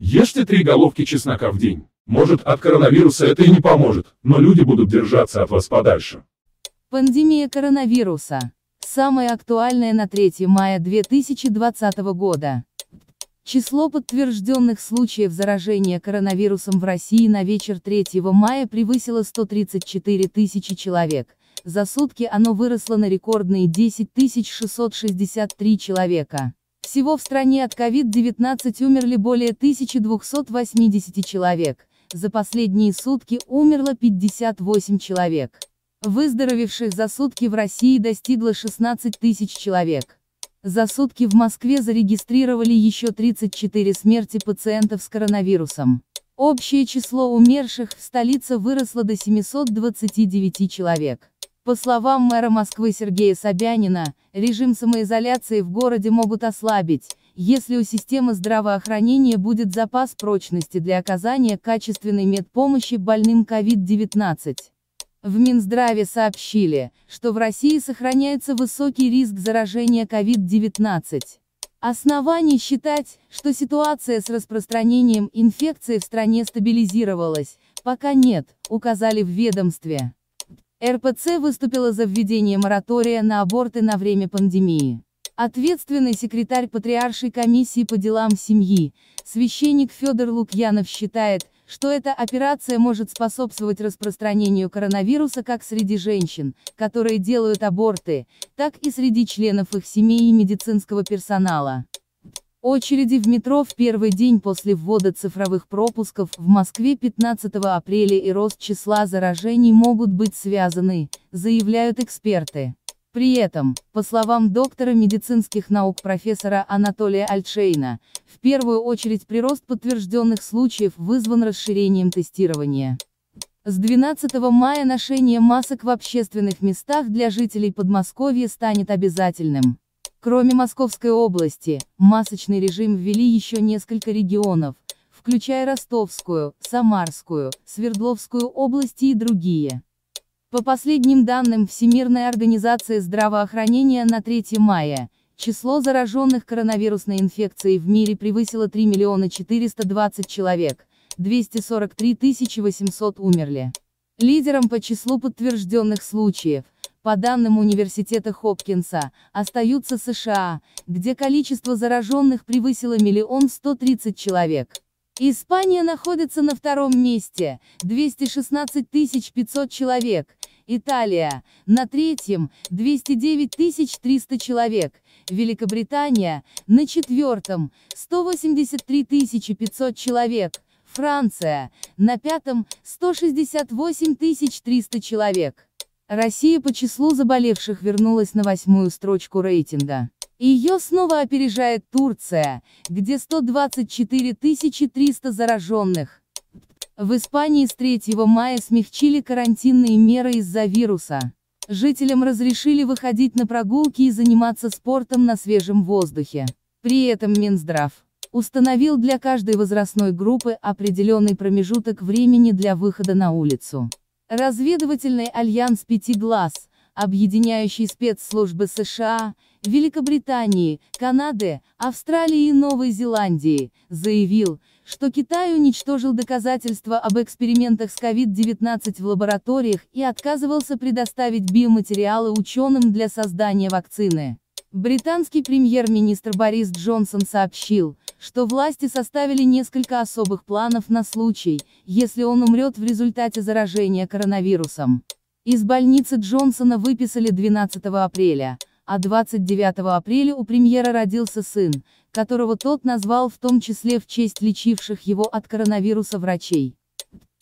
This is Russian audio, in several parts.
Ешьте три головки чеснока в день. Может, от коронавируса это и не поможет, но люди будут держаться от вас подальше. Пандемия коронавируса. Самая актуальная на 3 мая 2020 года. Число подтвержденных случаев заражения коронавирусом в России на вечер 3 мая превысило 134 тысячи человек. За сутки оно выросло на рекордные 10 663 человека. Всего в стране от COVID-19 умерли более 1280 человек, за последние сутки умерло 58 человек. Выздоровевших за сутки в России достигло 16 тысяч человек. За сутки в Москве зарегистрировали еще 34 смерти пациентов с коронавирусом. Общее число умерших в столице выросло до 729 человек. По словам мэра Москвы Сергея Собянина, режим самоизоляции в городе могут ослабить, если у системы здравоохранения будет запас прочности для оказания качественной медпомощи больным COVID-19. В Минздраве сообщили, что в России сохраняется высокий риск заражения COVID-19. Оснований считать, что ситуация с распространением инфекции в стране стабилизировалась, пока нет, указали в ведомстве. РПЦ выступила за введение моратория на аборты на время пандемии. Ответственный секретарь Патриаршей комиссии по делам семьи, священник Федор Лукьянов считает, что эта операция может способствовать распространению коронавируса как среди женщин, которые делают аборты, так и среди членов их семей и медицинского персонала. Очереди в метро в первый день после ввода цифровых пропусков в Москве 15 апреля и рост числа заражений могут быть связаны, заявляют эксперты. При этом, по словам доктора медицинских наук профессора Анатолия Альтшейна, в первую очередь прирост подтвержденных случаев вызван расширением тестирования. С 12 мая ношение масок в общественных местах для жителей Подмосковья станет обязательным. Кроме Московской области, масочный режим ввели еще несколько регионов, включая Ростовскую, Самарскую, Свердловскую области и другие. По последним данным Всемирной организации здравоохранения на 3 мая, число зараженных коронавирусной инфекцией в мире превысило 3 миллиона 420 человек, 243 800 умерли. Лидером по числу подтвержденных случаев, по данным университета Хопкинса, остаются США, где количество зараженных превысило миллион сто тридцать человек. Испания находится на втором месте, 216 500 человек, Италия, на третьем, 209 300 человек, Великобритания, на четвертом, 183 500 человек, Франция, на пятом, 168 300 человек. Россия по числу заболевших вернулась на восьмую строчку рейтинга. Ее снова опережает Турция, где 124 300 зараженных. В Испании с 3 мая смягчили карантинные меры из-за вируса. Жителям разрешили выходить на прогулки и заниматься спортом на свежем воздухе. При этом Минздрав установил для каждой возрастной группы определенный промежуток времени для выхода на улицу. Разведывательный альянс «Пяти глаз», объединяющий спецслужбы США, Великобритании, Канады, Австралии и Новой Зеландии, заявил, что Китай уничтожил доказательства об экспериментах с COVID-19 в лабораториях и отказывался предоставить биоматериалы ученым для создания вакцины. Британский премьер-министр Борис Джонсон сообщил, что власти составили несколько особых планов на случай, если он умрет в результате заражения коронавирусом. Из больницы Джонсона выписали 12 апреля, а 29 апреля у премьера родился сын, которого тот назвал в том числе в честь лечивших его от коронавируса врачей.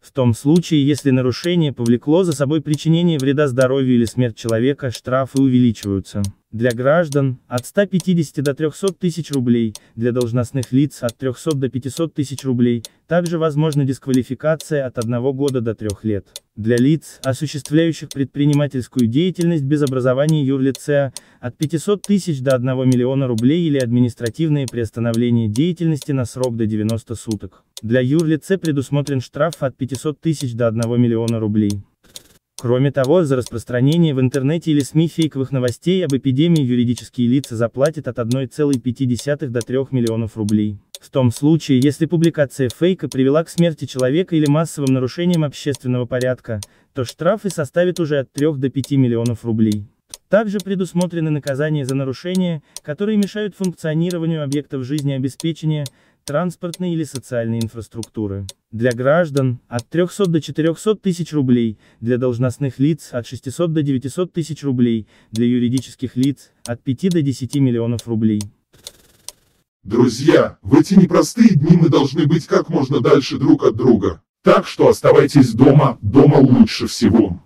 В том случае, если нарушение повлекло за собой причинение вреда здоровью или смерть человека, штрафы увеличиваются. Для граждан – от 150 до 300 тысяч рублей, для должностных лиц – от 300 до 500 тысяч рублей, также возможна дисквалификация от 1 года до 3 лет. Для лиц, осуществляющих предпринимательскую деятельность без образования юрлица, от 500 тысяч до 1 миллиона рублей или административные приостановления деятельности на срок до 90 суток. Для юрлица предусмотрен штраф от 500 тысяч до 1 миллиона рублей. Кроме того, за распространение в интернете или СМИ фейковых новостей об эпидемии юридические лица заплатят от 1,5 до 3 миллионов рублей. В том случае, если публикация фейка привела к смерти человека или массовым нарушениям общественного порядка, то штрафы составят уже от 3 до 5 миллионов рублей. Также предусмотрены наказания за нарушения, которые мешают функционированию объектов жизнеобеспечения, транспортной или социальной инфраструктуры. Для граждан – от 300 до 400 тысяч рублей, для должностных лиц – от 600 до 900 тысяч рублей, для юридических лиц – от 5 до 10 миллионов рублей. Друзья, в эти непростые дни мы должны быть как можно дальше друг от друга. Так что оставайтесь дома, дома лучше всего.